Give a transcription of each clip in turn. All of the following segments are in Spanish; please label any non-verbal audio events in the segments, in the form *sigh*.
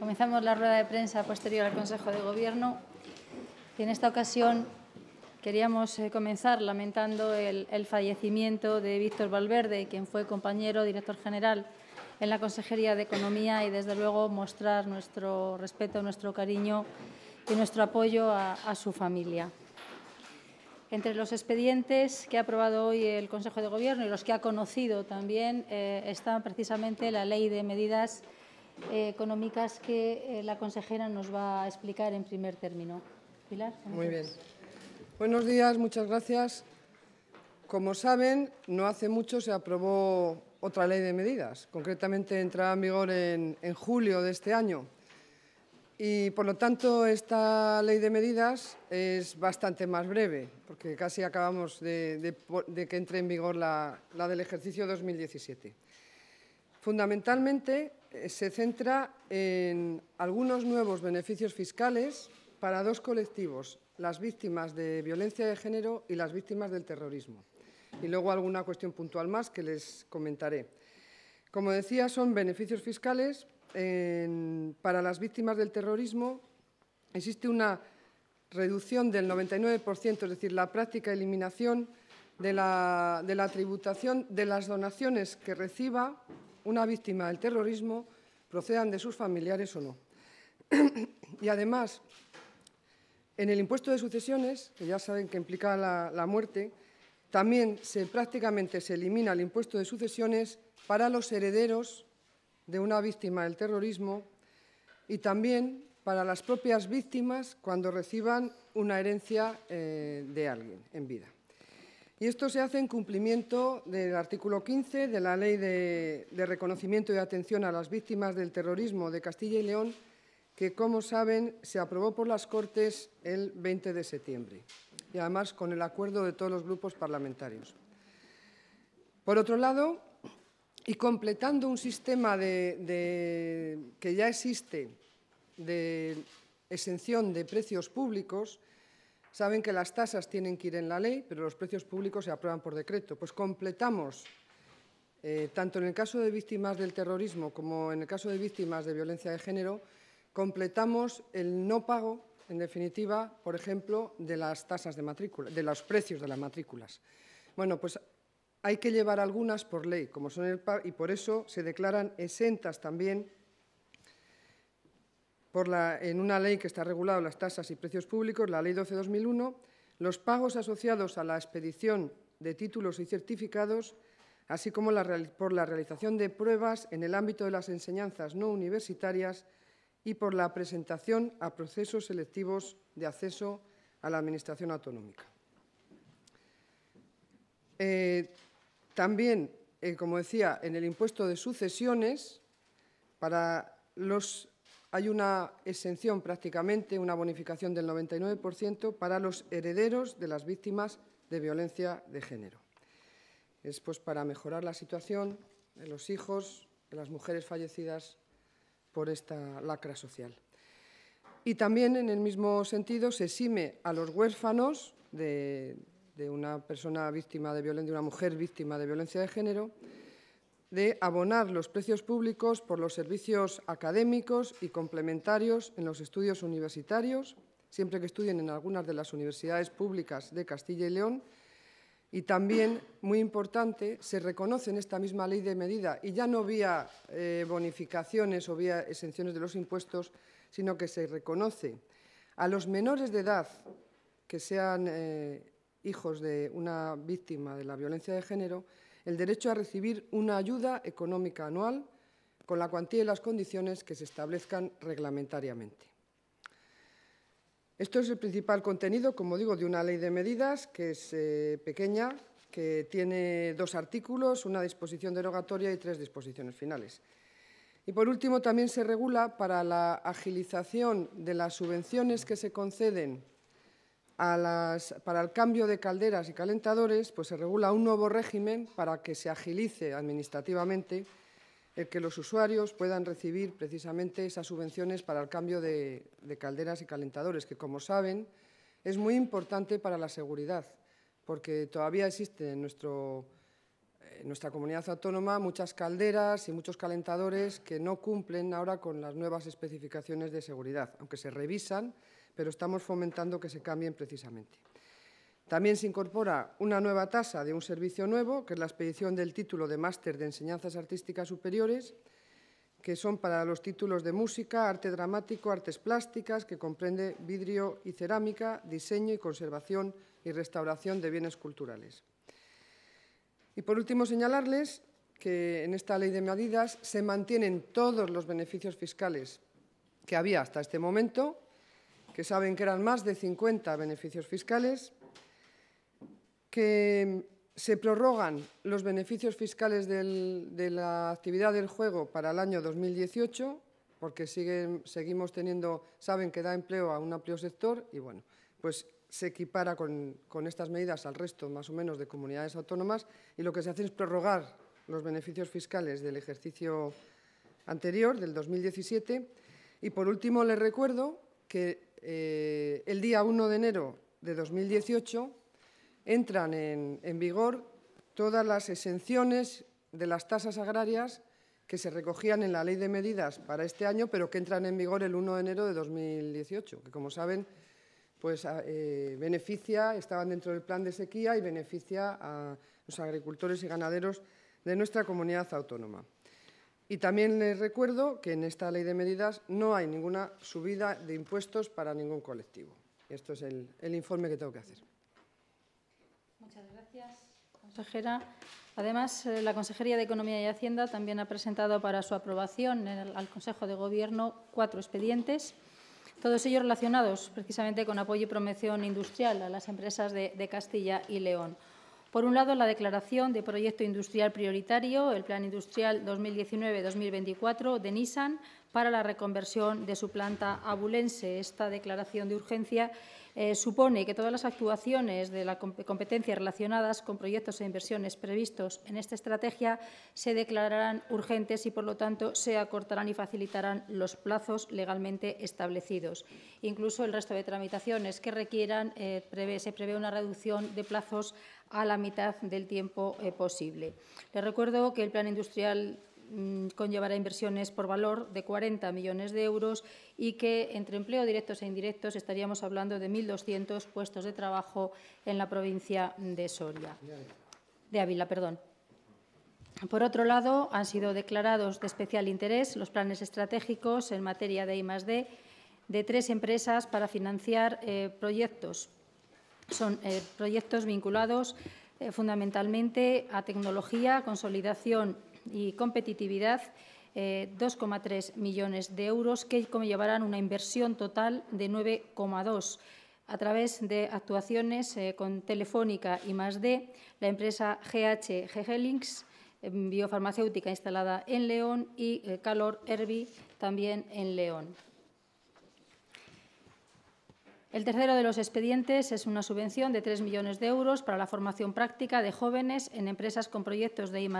Comenzamos la rueda de prensa posterior al Consejo de Gobierno y en esta ocasión queríamos eh, comenzar lamentando el, fallecimiento de Víctor Valverde, quien fue compañero director general en la Consejería de Economía y, desde luego, mostrar nuestro respeto, nuestro cariño y nuestro apoyo a, su familia. Entre los expedientes que ha aprobado hoy el Consejo de Gobierno y los que ha conocido también eh, está precisamente la Ley de Medidas eh, económicas que eh, la consejera nos va a explicar en primer término. Pilar. Muy bien. Buenos días, muchas gracias. Como saben, no hace mucho se aprobó otra ley de medidas. Concretamente entrará en vigor en, julio de este año. Y, por lo tanto, esta ley de medidas es bastante más breve, porque casi acabamos de, que entre en vigor la, la del ejercicio 2017. Fundamentalmente, eh, se centra en algunos nuevos beneficios fiscales para dos colectivos, las víctimas de violencia de género y las víctimas del terrorismo. Y luego alguna cuestión puntual más que les comentaré. Como decía, son beneficios fiscales para las víctimas del terrorismo. Existe una reducción del 99%, es decir, la práctica eliminación de la tributación de las donaciones que reciba una víctima del terrorismo procedan de sus familiares o no. y además, en el impuesto de sucesiones, que ya saben que implica la, muerte, también se, prácticamente se elimina el impuesto de sucesiones para los herederos de una víctima del terrorismo y también para las propias víctimas cuando reciban una herencia eh, de alguien en vida. Y esto se hace en cumplimiento del artículo 15 de la Ley de, Reconocimiento y Atención a las Víctimas del Terrorismo de Castilla y León, que, como saben, se aprobó por las Cortes el 20 de septiembre y, además, con el acuerdo de todos los grupos parlamentarios. Por otro lado, y completando un sistema que ya existe de exención de precios públicos, Saben que las tasas tienen que ir en la ley, pero los precios públicos se aprueban por decreto. Pues completamos, eh, tanto en el caso de víctimas del terrorismo como en el caso de víctimas de violencia de género, completamos el no pago, en definitiva, por ejemplo, de las tasas de matrícula, de los precios de las matrículas. Bueno, pues hay que llevar algunas por ley, como son el y por eso se declaran exentas también en una ley que está regulada las tasas y precios públicos, la Ley 12-2001, los pagos asociados a la expedición de títulos y certificados, así como por la realización de pruebas en el ámbito de las enseñanzas no universitarias y por la presentación a procesos selectivos de acceso a la Administración autonómica. Eh, también, eh, como decía, en el impuesto de sucesiones, para los hay una exención prácticamente, una bonificación del 99% para los herederos de las víctimas de violencia de género. Es pues, para mejorar la situación de los hijos, de las mujeres fallecidas por esta lacra social. Y también, en el mismo sentido, se exime a los huérfanos de una persona víctima de violencia, de una mujer víctima de violencia de género, de abonar los precios públicos por los servicios académicos y complementarios en los estudios universitarios, siempre que estudien en algunas de las universidades públicas de Castilla y León. Y también, muy importante, se reconoce en esta misma ley de medida, y ya no vía eh, bonificaciones o vía exenciones de los impuestos, sino que se reconoce a los menores de edad que sean eh, hijos de una víctima de la violencia de género, el derecho a recibir una ayuda económica anual con la cuantía y las condiciones que se establezcan reglamentariamente. Esto es el principal contenido, como digo, de una ley de medidas que es eh, pequeña, que tiene dos artículos, una disposición derogatoria y tres disposiciones finales. Y por último, también se regula para la agilización de las subvenciones que se conceden para el cambio de calderas y calentadores pues se regula un nuevo régimen para que se agilice administrativamente el que los usuarios puedan recibir precisamente esas subvenciones para el cambio de, calderas y calentadores, que como saben es muy importante para la seguridad, porque todavía existe en nuestra comunidad autónoma muchas calderas y muchos calentadores que no cumplen ahora con las nuevas especificaciones de seguridad, aunque se revisan pero estamos fomentando que se cambien precisamente. También se incorpora una nueva tasa de un servicio nuevo, que es la expedición del título de máster de enseñanzas artísticas superiores, que son para los títulos de música, arte dramático, artes plásticas, que comprende vidrio y cerámica, diseño y conservación y restauración de bienes culturales. Y por último, señalarles que en esta ley de medidas se mantienen todos los beneficios fiscales que había hasta este momento, que saben que eran más de 50 beneficios fiscales, que se prorrogan los beneficios fiscales de la actividad del juego para el año 2018, porque siguen, seguimos teniendo, saben que da empleo a un amplio sector y bueno, pues se equipara con, estas medidas al resto más o menos de comunidades autónomas y lo que se hace es prorrogar los beneficios fiscales del ejercicio anterior, del 2017. Y por último, les recuerdo que eh, el día 1 de enero de 2018 entran en, vigor todas las exenciones de las tasas agrarias que se recogían en la Ley de Medidas para este año, pero que entran en vigor el 1 de enero de 2018, que como saben, pues eh, beneficia, estaban dentro del plan de sequía y beneficia a los agricultores y ganaderos de nuestra comunidad autónoma. Y también les recuerdo que en esta ley de medidas no hay ninguna subida de impuestos para ningún colectivo. Esto es el, informe que tengo que hacer. Muchas gracias, consejera. Además, eh, la Consejería de Economía y Hacienda también ha presentado para su aprobación al Consejo de Gobierno cuatro expedientes, todos ellos relacionados precisamente con apoyo y promoción industrial a las empresas de Castilla y León. Por un lado, la declaración de proyecto industrial prioritario, el Plan Industrial 2019-2024 de Nissan, para la reconversión de su planta abulense. Esta declaración de urgencia eh, supone que todas las actuaciones de la competencia relacionadas con proyectos e inversiones previstos en esta estrategia se declararán urgentes y, por lo tanto, se acortarán y facilitarán los plazos legalmente establecidos. Incluso el resto de tramitaciones que requieran eh, se prevé una reducción de plazos a la mitad del tiempo eh, posible. Les recuerdo que el plan industrial mm, conllevará inversiones por valor de 40 millones de euros y que entre empleo directos e indirectos estaríamos hablando de 1.200 puestos de trabajo en la provincia de Soria, de Ávila, perdón. Por otro lado, han sido declarados de especial interés los planes estratégicos en materia de I+D de tres empresas para financiar eh, proyectos son eh, proyectos vinculados eh, fundamentalmente a tecnología, consolidación y competitividad, 2,3 eh, millones de euros que conllevarán una inversión total de 9,2 a través de actuaciones con Telefónica y más D, la empresa GH Helix, biofarmacéutica instalada en León, y Calor Herbi, también en León. El tercero de los expedientes es una subvención de tres millones de euros para la formación práctica de jóvenes en empresas con proyectos de idi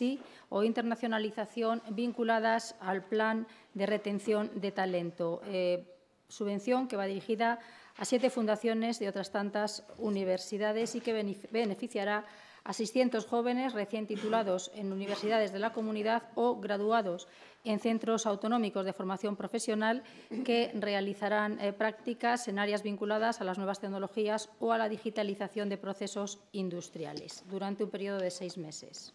+I o internacionalización vinculadas al plan de retención de talento. Eh, subvención que va dirigida a siete fundaciones de otras tantas universidades y que beneficiará a 600 jóvenes recién titulados en universidades de la comunidad o graduados en centros autonómicos de formación profesional que realizarán eh, prácticas en áreas vinculadas a las nuevas tecnologías o a la digitalización de procesos industriales durante un periodo de seis meses.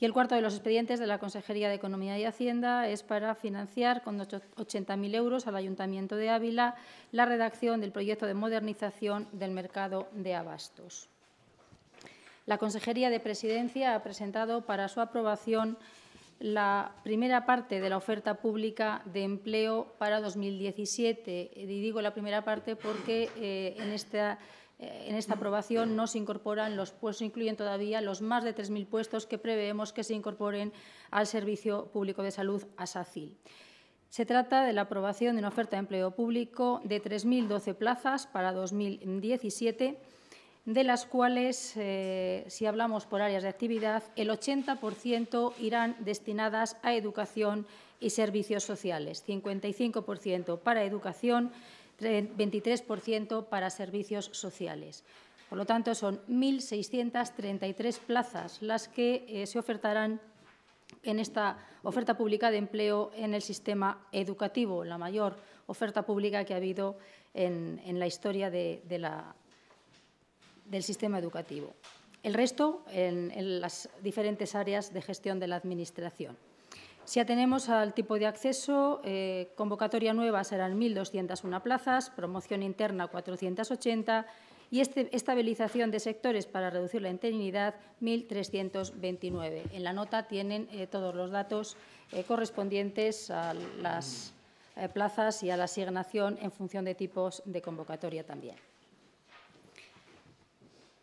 Y el cuarto de los expedientes de la Consejería de Economía y Hacienda es para financiar con 80.000 euros al Ayuntamiento de Ávila la redacción del proyecto de modernización del mercado de abastos. La Consejería de Presidencia ha presentado para su aprobación la primera parte de la oferta pública de empleo para 2017. Y digo la primera parte porque eh, en, esta, eh, en esta aprobación no se incorporan los puestos, incluyen todavía los más de 3.000 puestos que preveemos que se incorporen al Servicio Público de Salud, ASACIL. Se trata de la aprobación de una oferta de empleo público de 3.012 plazas para 2017 de las cuales, eh, si hablamos por áreas de actividad, el 80% irán destinadas a educación y servicios sociales, 55% para educación, 23% para servicios sociales. Por lo tanto, son 1.633 plazas las que eh, se ofertarán en esta oferta pública de empleo en el sistema educativo, la mayor oferta pública que ha habido en, la historia de la del sistema educativo. El resto en, las diferentes áreas de gestión de la Administración. Si atenemos al tipo de acceso, eh, convocatoria nueva serán 1.201 plazas, promoción interna 480 y este, estabilización de sectores para reducir la interinidad 1.329. En la nota tienen eh, todos los datos eh, correspondientes a las plazas y a la asignación en función de tipos de convocatoria también.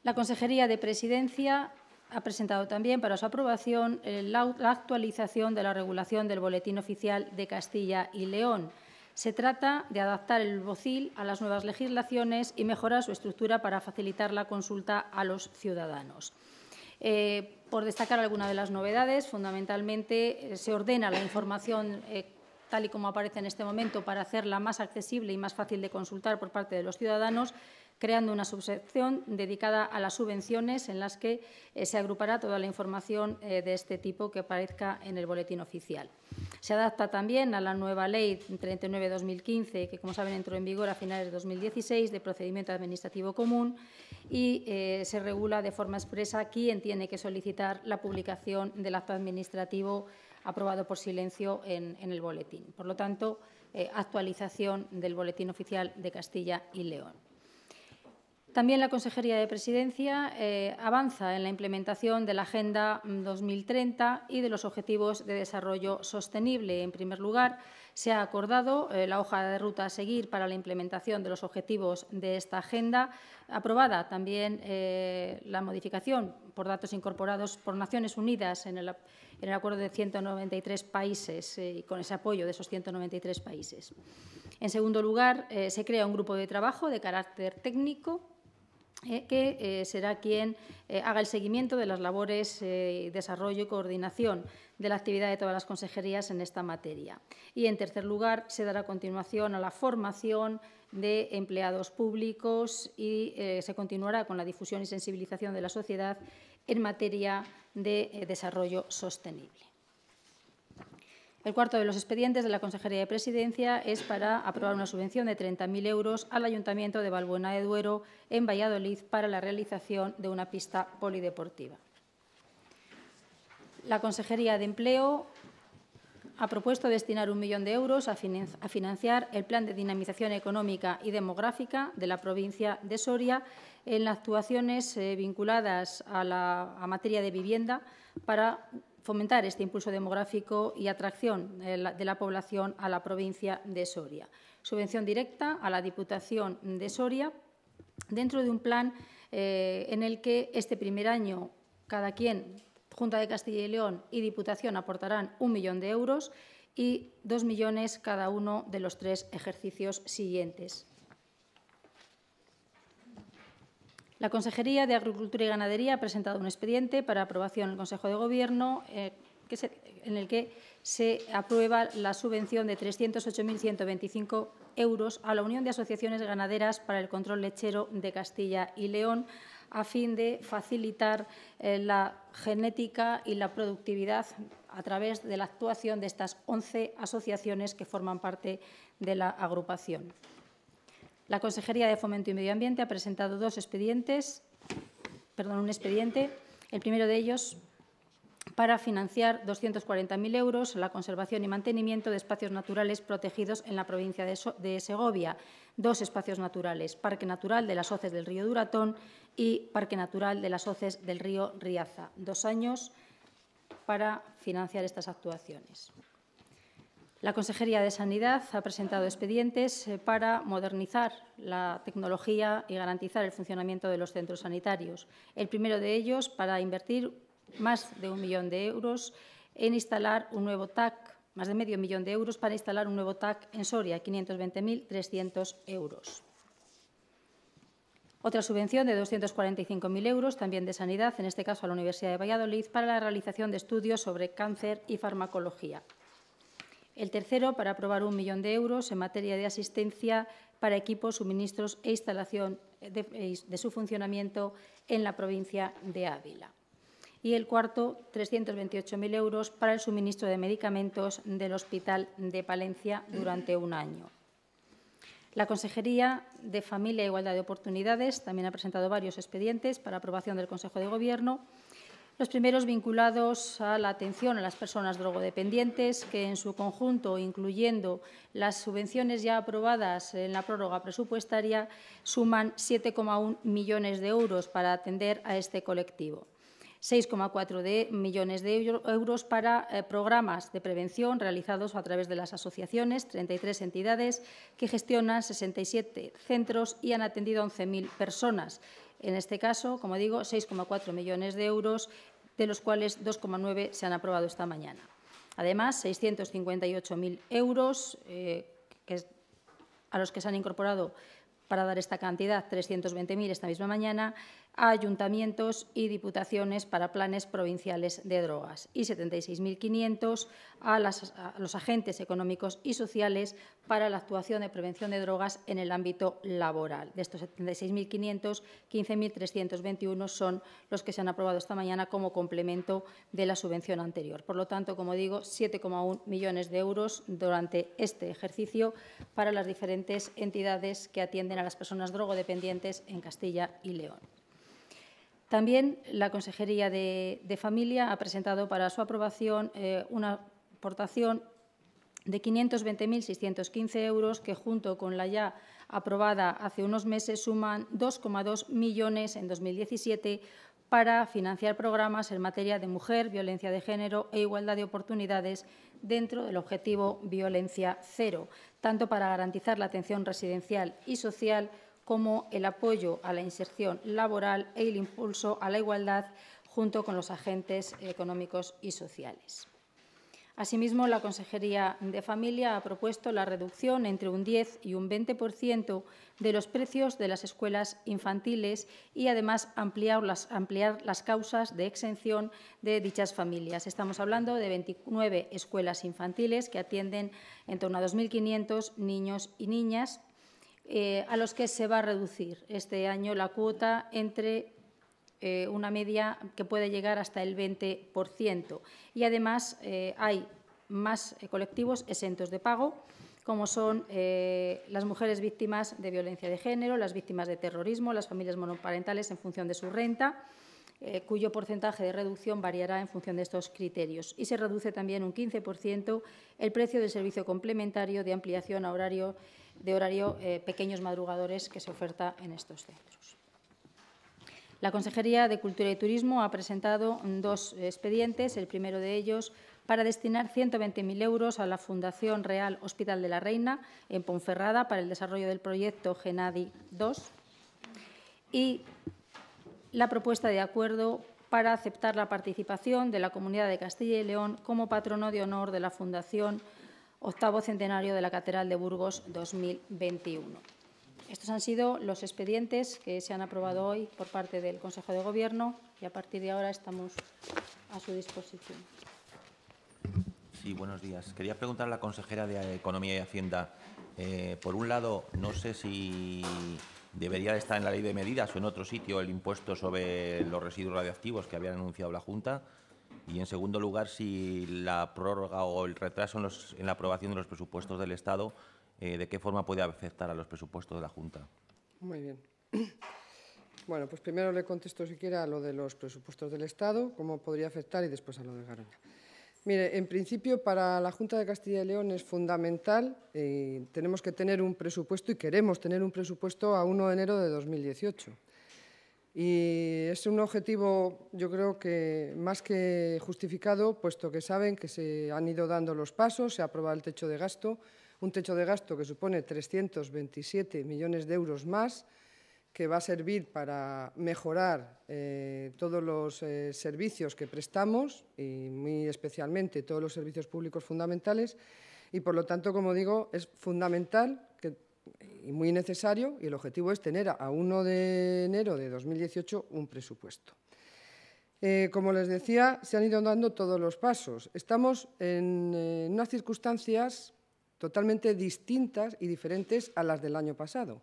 La Consejería de Presidencia ha presentado también para su aprobación eh, la actualización de la regulación del Boletín Oficial de Castilla y León. Se trata de adaptar el BOCIL a las nuevas legislaciones y mejorar su estructura para facilitar la consulta a los ciudadanos. Eh, por destacar algunas de las novedades, fundamentalmente eh, se ordena la información tal y como aparece en este momento para hacerla más accesible y más fácil de consultar por parte de los ciudadanos creando una subsección dedicada a las subvenciones en las que eh, se agrupará toda la información eh, de este tipo que aparezca en el boletín oficial. Se adapta también a la nueva Ley 39-2015, que, como saben, entró en vigor a finales de 2016, de procedimiento administrativo común, y eh, se regula de forma expresa quién tiene que solicitar la publicación del acto administrativo aprobado por silencio en el boletín. Por lo tanto, actualización del boletín oficial de Castilla y León. También la Consejería de Presidencia eh, avanza en la implementación de la Agenda 2030 y de los Objetivos de Desarrollo Sostenible. En primer lugar, se ha acordado eh, la hoja de ruta a seguir para la implementación de los objetivos de esta agenda, aprobada también eh, la modificación por datos incorporados por Naciones Unidas en el, en el acuerdo de 193 países y con ese apoyo de esos 193 países. En segundo lugar, se crea un grupo de trabajo de carácter técnico eh, que eh, será quien eh, haga el seguimiento de las labores, desarrollo y coordinación de la actividad de todas las consejerías en esta materia. Y, en tercer lugar, se dará continuación a la formación de empleados públicos y se continuará con la difusión y sensibilización de la sociedad en materia de desarrollo sostenible. El cuarto de los expedientes de la Consejería de Presidencia es para aprobar una subvención de 30.000 euros al Ayuntamiento de Balbuena de Duero, en Valladolid, para la realización de una pista polideportiva. La Consejería de Empleo ha propuesto destinar un millón de euros a, financiar el Plan de Dinamización Económica y Demográfica de la provincia de Soria en las actuaciones eh, vinculadas a, la, a materia de vivienda para fomentar este impulso demográfico y atracción de la población a la provincia de Soria. Subvención directa a la Diputación de Soria dentro de un plan eh, en el que este primer año cada quien, Junta de Castilla y León y Diputación, aportarán un millón de euros y dos millones cada uno de los tres ejercicios siguientes. La Consejería de Agricultura y Ganadería ha presentado un expediente para aprobación en el Consejo de Gobierno eh, en el que se aprueba la subvención de 308.125 euros a la Unión de Asociaciones Ganaderas para el Control Lechero de Castilla y León a fin de facilitar eh, la genética y la productividad a través de la actuación de estas 11 asociaciones que forman parte de la agrupación. La Consejería de Fomento y Medio Ambiente ha presentado dos expedientes, perdón, un expediente, el primero de ellos para financiar 240.000 euros la conservación y mantenimiento de espacios naturales protegidos en la provincia de, de, Segovia, dos espacios naturales, Parque Natural de las Hoces del Río Duratón y Parque Natural de las Hoces del Río Riaza, dos años para financiar estas actuaciones. La Consejería de Sanidad ha presentado expedientes eh, para modernizar la tecnología y garantizar el funcionamiento de los centros sanitarios. El primero de ellos para invertir más de un millón de euros en instalar un nuevo TAC, más de medio millón de euros para instalar un nuevo TAC en Soria, 520.300 euros. Otra subvención de 245.000 euros, también de sanidad, en este caso a la Universidad de Valladolid, para la realización de estudios sobre cáncer y farmacología. El tercero, para aprobar un millón de euros en materia de asistencia para equipos, suministros e instalación de, e su funcionamiento en la provincia de Ávila. Y el cuarto, 328.000 euros para el suministro de medicamentos del Hospital de Palencia durante un año. La Consejería de Familia e Igualdad de Oportunidades también ha presentado varios expedientes para aprobación del Consejo de Gobierno los primeros vinculados a la atención a las personas drogodependientes, que en su conjunto, incluyendo las subvenciones ya aprobadas en la prórroga presupuestaria, suman 7,1 millones de euros para atender a este colectivo. 6,4 millones de euros para eh, programas de prevención realizados a través de las asociaciones, 33 entidades que gestionan 67 centros y han atendido 11.000 personas. En este caso, como digo, 6,4 millones de euros de los cuales 2,9 se han aprobado esta mañana. Además, 658.000 euros eh, a los que se han incorporado para dar esta cantidad 320.000 esta misma mañana a ayuntamientos y diputaciones para planes provinciales de drogas y 76.500 a, a, los agentes económicos y sociales para la actuación de prevención de drogas en el ámbito laboral. De estos 76.500, 15.321 son los que se han aprobado esta mañana como complemento de la subvención anterior. Por lo tanto, como digo, 7,1 millones de euros durante este ejercicio para las diferentes entidades que atienden a las personas drogodependientes en Castilla y León. También la Consejería de, Familia ha presentado para su aprobación eh, una aportación de 520.615 euros que, junto con la ya aprobada hace unos meses, suman 2,2 millones en 2017 para financiar programas en materia de mujer, violencia de género e igualdad de oportunidades dentro del objetivo violencia cero, tanto para garantizar la atención residencial y social como el apoyo a la inserción laboral e el impulso a la igualdad junto con los agentes económicos y sociales. Asimismo, la Consejería de Familia ha propuesto la reducción entre un 10 y un 20% de los precios de las escuelas infantiles y, además, ampliar las, causas de exención de dichas familias. Estamos hablando de 29 escuelas infantiles que atienden en torno a 2.500 niños y niñas eh, a los que se va a reducir este año la cuota entre eh, una media que puede llegar hasta el 20%. Y además eh, hay más colectivos exentos de pago, como son las mujeres víctimas de violencia de género, las víctimas de terrorismo, las familias monoparentales en función de su renta, cuyo porcentaje de reducción variará en función de estos criterios. Y se reduce también un 15% el precio del servicio complementario de ampliación a horario de horario eh, pequeños madrugadores que se oferta en estos centros. La Consejería de Cultura y Turismo ha presentado dos expedientes, el primero de ellos para destinar 120.000 euros a la Fundación Real Hospital de la Reina en Ponferrada para el desarrollo del proyecto Genadi 2 y la propuesta de acuerdo para aceptar la participación de la Comunidad de Castilla y León como patrono de honor de la Fundación octavo centenario de la Catedral de Burgos 2021. Estos han sido los expedientes que se han aprobado hoy por parte del Consejo de Gobierno y a partir de ahora estamos a su disposición. Sí, buenos días. Quería preguntar a la consejera de Economía y Hacienda. Eh, por un lado, no sé si debería estar en la ley de medidas o en otro sitio el impuesto sobre los residuos radioactivos que había anunciado la Junta. Y en segundo lugar, si la prórroga o el retraso en, la aprobación de los presupuestos del Estado, eh, ¿de qué forma puede afectar a los presupuestos de la Junta? Muy bien. *clears throat* Bueno, pues primero le contesto siquiera a lo de los presupuestos del Estado, cómo podría afectar y después a lo de Garoña. Mire, en principio para la Junta de Castilla y León es fundamental, eh, tenemos que tener un presupuesto y queremos tener un presupuesto a 1 de enero de 2018. Y es un objetivo, yo creo que más que justificado, puesto que saben que se han ido dando los pasos, se ha aprobado el techo de gasto, un techo de gasto que supone 327 millones de euros más, que va a servir para mejorar eh, todos los eh, servicios que prestamos y muy especialmente todos los servicios públicos fundamentales. Y, por lo tanto, como digo, es fundamental que y muy necesario, y el objetivo es tener a 1 de enero de 2018 un presupuesto. Eh, como les decía, se han ido dando todos los pasos. Estamos en eh, unas circunstancias totalmente distintas y diferentes a las del año pasado,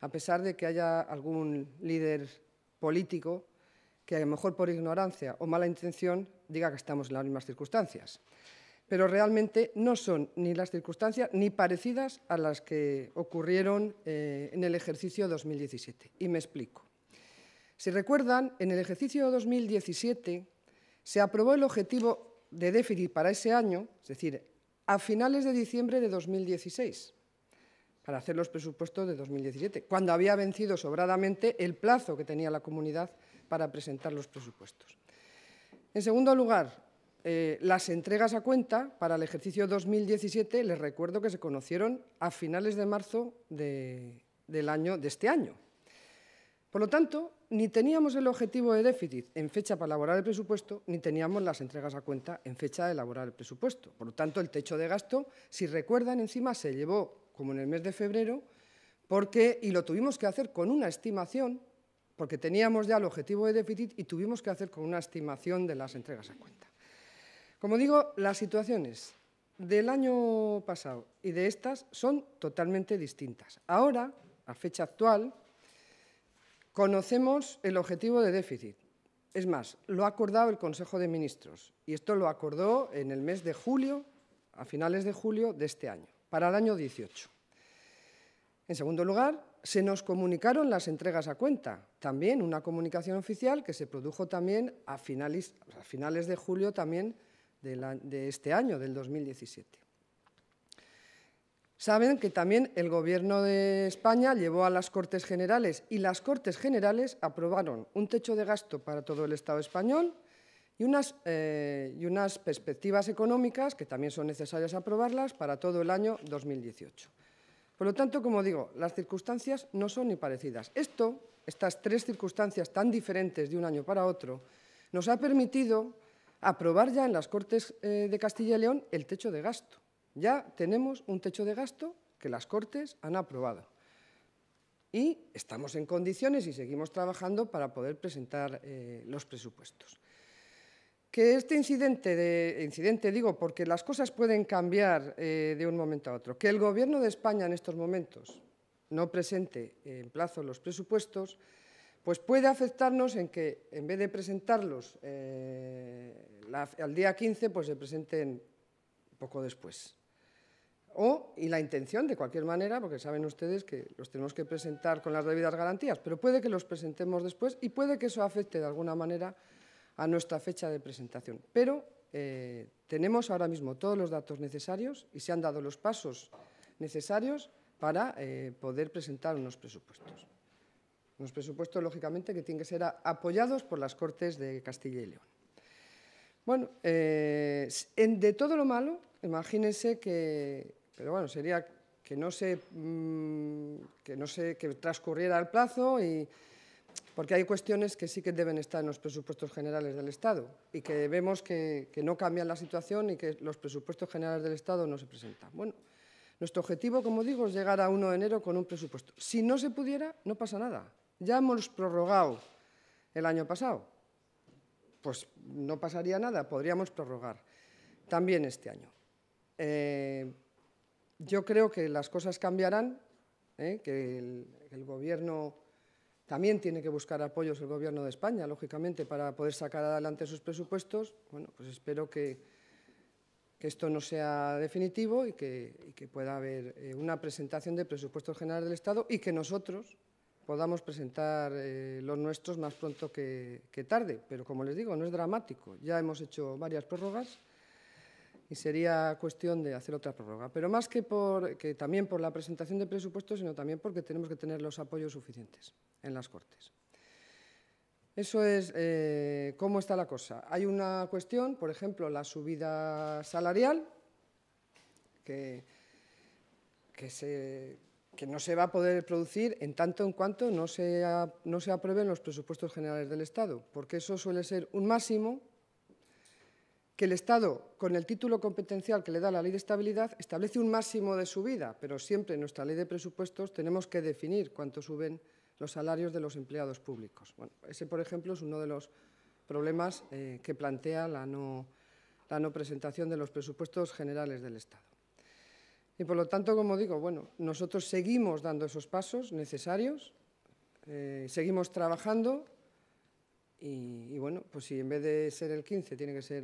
a pesar de que haya algún líder político que a lo mejor por ignorancia o mala intención diga que estamos en las mismas circunstancias pero realmente no son ni las circunstancias ni parecidas a las que ocurrieron eh, en el ejercicio 2017. Y me explico. Si recuerdan, en el ejercicio 2017 se aprobó el objetivo de déficit para ese año, es decir, a finales de diciembre de 2016 para hacer los presupuestos de 2017, cuando había vencido sobradamente el plazo que tenía la comunidad para presentar los presupuestos. En segundo lugar, eh, las entregas a cuenta para el ejercicio 2017, les recuerdo que se conocieron a finales de marzo de, del año, de este año. Por lo tanto, ni teníamos el objetivo de déficit en fecha para elaborar el presupuesto, ni teníamos las entregas a cuenta en fecha de elaborar el presupuesto. Por lo tanto, el techo de gasto, si recuerdan, encima se llevó como en el mes de febrero, porque, y lo tuvimos que hacer con una estimación, porque teníamos ya el objetivo de déficit y tuvimos que hacer con una estimación de las entregas a cuenta. Como digo, las situaciones del año pasado y de estas son totalmente distintas. Ahora, a fecha actual, conocemos el objetivo de déficit. Es más, lo ha acordado el Consejo de Ministros y esto lo acordó en el mes de julio, a finales de julio de este año, para el año 18. En segundo lugar, se nos comunicaron las entregas a cuenta, también una comunicación oficial que se produjo también a finales, a finales de julio también de, este año, del 2017. Saben que también el Gobierno de España llevó a las Cortes Generales y las Cortes Generales aprobaron un techo de gasto para todo el Estado español y unas, eh, y unas perspectivas económicas que también son necesarias aprobarlas para todo el año 2018. Por lo tanto, como digo, las circunstancias no son ni parecidas. Esto, estas tres circunstancias tan diferentes de un año para otro, nos ha permitido aprobar ya en las Cortes eh, de Castilla y León el techo de gasto. Ya tenemos un techo de gasto que las Cortes han aprobado. Y estamos en condiciones y seguimos trabajando para poder presentar eh, los presupuestos. Que este incidente, digo, porque las cosas pueden cambiar eh, de un momento a otro, que el Gobierno de España en estos momentos no presente en plazo los presupuestos, pues puede afectarnos en que en vez de presentarlos eh, al día 15, pues se presenten poco después. O, y la intención, de cualquier manera, porque saben ustedes que los tenemos que presentar con las debidas garantías, pero puede que los presentemos después y puede que eso afecte de alguna manera a nuestra fecha de presentación. Pero eh, tenemos ahora mismo todos los datos necesarios y se han dado los pasos necesarios para eh, poder presentar unos presupuestos los presupuestos, lógicamente, que tienen que ser apoyados por las Cortes de Castilla y León. Bueno, eh, en, de todo lo malo, imagínense que, pero bueno, sería que no se, mm, que no se, que transcurriera el plazo y porque hay cuestiones que sí que deben estar en los presupuestos generales del Estado y que vemos que, que no cambian la situación y que los presupuestos generales del Estado no se presentan. Bueno, nuestro objetivo, como digo, es llegar a 1 de enero con un presupuesto. Si no se pudiera, no pasa nada. Ya hemos prorrogado el año pasado. Pues no pasaría nada, podríamos prorrogar también este año. Eh, yo creo que las cosas cambiarán, ¿eh? que el, gobierno también tiene que buscar apoyos el Gobierno de España, lógicamente, para poder sacar adelante sus presupuestos. Bueno, pues espero que, esto no sea definitivo y que, pueda haber eh, una presentación de presupuesto general del Estado y que nosotros, podamos presentar eh, los nuestros más pronto que, tarde. Pero como les digo, no es dramático. Ya hemos hecho varias prórrogas y sería cuestión de hacer otra prórroga. Pero más que, por, también por la presentación de presupuestos, sino también porque tenemos que tener los apoyos suficientes en las Cortes. Eso es eh, cómo está la cosa. Hay una cuestión, por ejemplo, la subida salarial, que se que no se va a poder producir en tanto en cuanto no se, aprueben los presupuestos generales del Estado, porque eso suele ser un máximo que el Estado, con el título competencial que le da la Ley de Estabilidad, establece un máximo de subida, pero siempre en nuestra Ley de Presupuestos tenemos que definir cuánto suben los salarios de los empleados públicos. ese, por ejemplo, es uno de los problemas eh, que plantea la no presentación de los presupuestos generales del Estado. Y por lo tanto, como digo, bueno, nosotros seguimos dando esos pasos necesarios, eh, seguimos trabajando y, bueno, pues si en vez de ser el 15 tiene que ser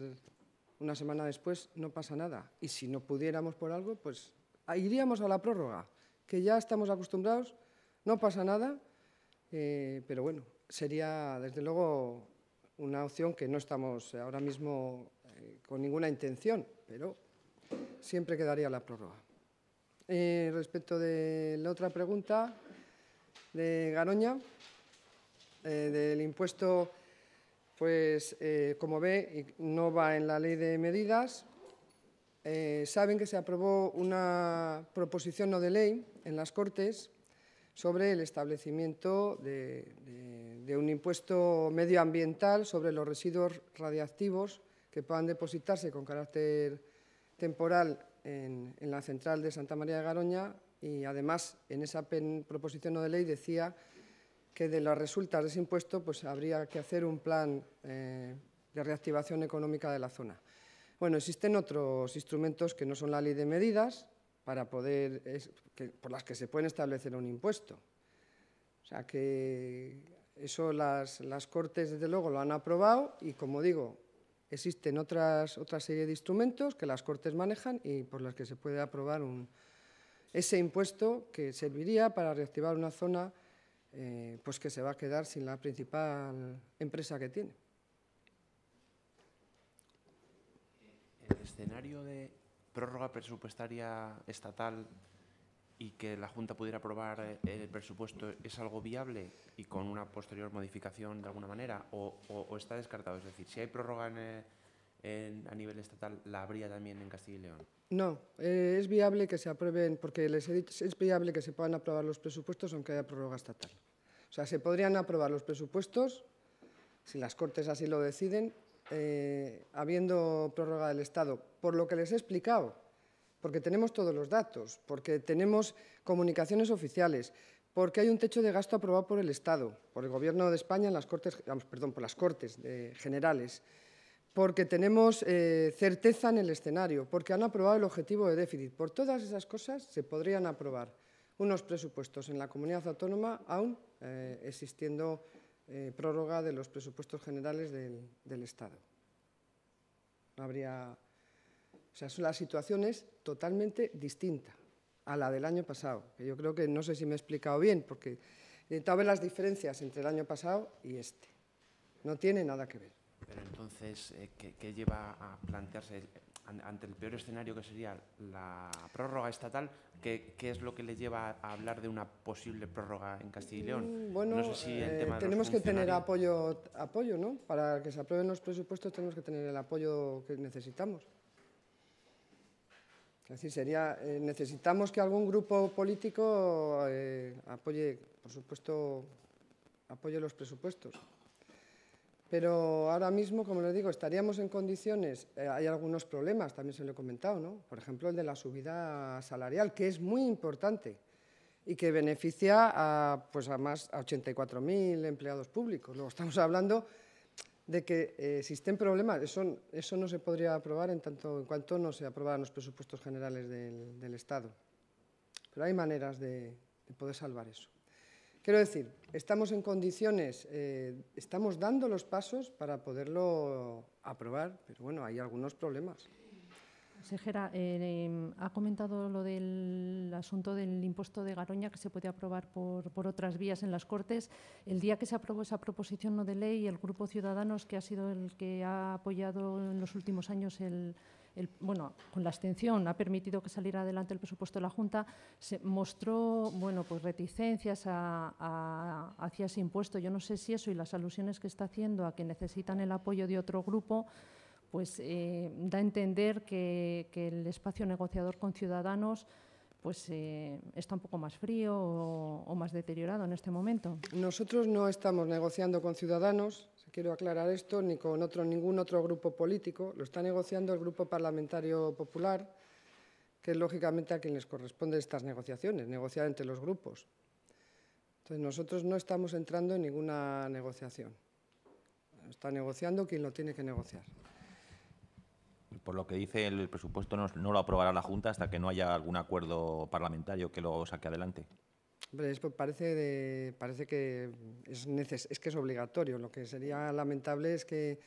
una semana después, no pasa nada. Y si no pudiéramos por algo, pues ah, iríamos a la prórroga, que ya estamos acostumbrados, no pasa nada, eh, pero bueno, sería desde luego una opción que no estamos ahora mismo eh, con ninguna intención, pero siempre quedaría la prórroga. Eh, respecto de la otra pregunta de Garoña, eh, del impuesto, pues eh, como ve, no va en la ley de medidas. saben que se aprobó una proposición no de ley en las Cortes sobre el establecimiento de, de un impuesto medioambiental sobre los residuos radiactivos que puedan depositarse con carácter temporal en, la central de Santa María de Garoña y además en esa proposición de ley decía que de las resultas de ese impuesto pues, habría que hacer un plan eh, de reactivación económica de la zona. Bueno, existen otros instrumentos que no son la ley de medidas para poder, por las que se puede establecer un impuesto. O sea que eso las, las Cortes, desde luego, lo han aprobado y, como digo, Existen otras, otra serie de instrumentos que las Cortes manejan y por las que se puede aprobar un, ese impuesto que serviría para reactivar una zona eh, pues que se va a quedar sin la principal empresa que tiene. ¿El escenario de prórroga presupuestaria estatal y que la Junta pudiera aprobar eh, el presupuesto es algo viable y con una posterior modificación de alguna manera o, está descartado? Es decir, si hay prórroga eh, a nivel estatal, ¿la habría también en Castilla y León? No, eh, es viable que se aprueben, porque les he dicho, es viable que se puedan aprobar los presupuestos aunque haya prórroga estatal. O sea, se podrían aprobar los presupuestos, si las Cortes así lo deciden, habiendo prórroga del Estado. Por lo que les he explicado, porque tenemos todos los datos, porque tenemos comunicaciones oficiales, porque hay un techo de gasto aprobado por el Estado, por el Gobierno de España en las Cortes, perdón, por las Cortes eh, Generales, porque tenemos eh, certeza en el escenario, porque han aprobado el objetivo de déficit. Por todas esas cosas se podrían aprobar unos presupuestos en la comunidad autónoma, aún eh, existiendo prórroga de los presupuestos generales del, Estado. No habría o sea, la situación es totalmente distinta a la del año pasado. Yo creo que no sé si me he explicado bien, porque he intentado ver las diferencias entre el año pasado y este. No tiene nada que ver. Pero entonces, eh, ¿qué, lleva a plantearse eh, ante el peor escenario que sería la prórroga estatal? ¿qué, es lo que le lleva a hablar de una posible prórroga en Castilla y León? Mm, bueno, eh, tenemos que tener apoyo, apoyo, ¿no? Para que se aprueben los presupuestos tenemos que tener el apoyo que necesitamos. Es decir, sería, eh, necesitamos que algún grupo político eh, apoye, por supuesto, apoye los presupuestos. Pero ahora mismo, como les digo, estaríamos en condiciones, eh, hay algunos problemas, también se lo he comentado, ¿no? Por ejemplo, el de la subida salarial, que es muy importante y que beneficia a, pues a más de 84.000 empleados públicos. Luego estamos hablando de que existen eh, problemas. Eso, no se podría aprobar en tanto en cuanto no se aprobaran los presupuestos generales del, Estado. Pero hay maneras de, poder salvar eso. Quiero decir, estamos en condiciones, eh, estamos dando los pasos para poderlo aprobar, pero bueno, hay algunos problemas. Consejera, eh, em, ha comentado lo del asunto del impuesto de Garoña que se puede aprobar por, otras vías en las Cortes. El día que se aprobó esa proposición no de ley, el Grupo Ciudadanos, que ha sido el que ha apoyado en los últimos años bueno, con la abstención ha permitido que saliera adelante el presupuesto de la Junta, se mostró bueno, pues reticencias hacia ese impuesto. Yo no sé si eso y las alusiones que está haciendo a que necesitan el apoyo de otro grupo pues eh, da a entender que, el espacio negociador con ciudadanos pues eh, está un poco más frío o, más deteriorado en este momento. Nosotros no estamos negociando con Ciudadanos, quiero aclarar esto, ni con otro, ningún otro grupo político, lo está negociando el Grupo Parlamentario Popular, que es lógicamente a quien les corresponde estas negociaciones, negociar entre los grupos. Entonces nosotros no estamos entrando en ninguna negociación, está negociando quien lo tiene que negociar por lo que dice, el presupuesto no, lo aprobará la Junta hasta que no haya algún acuerdo parlamentario que lo saque adelante. parece, que es, obligatorio. Lo que sería lamentable es que,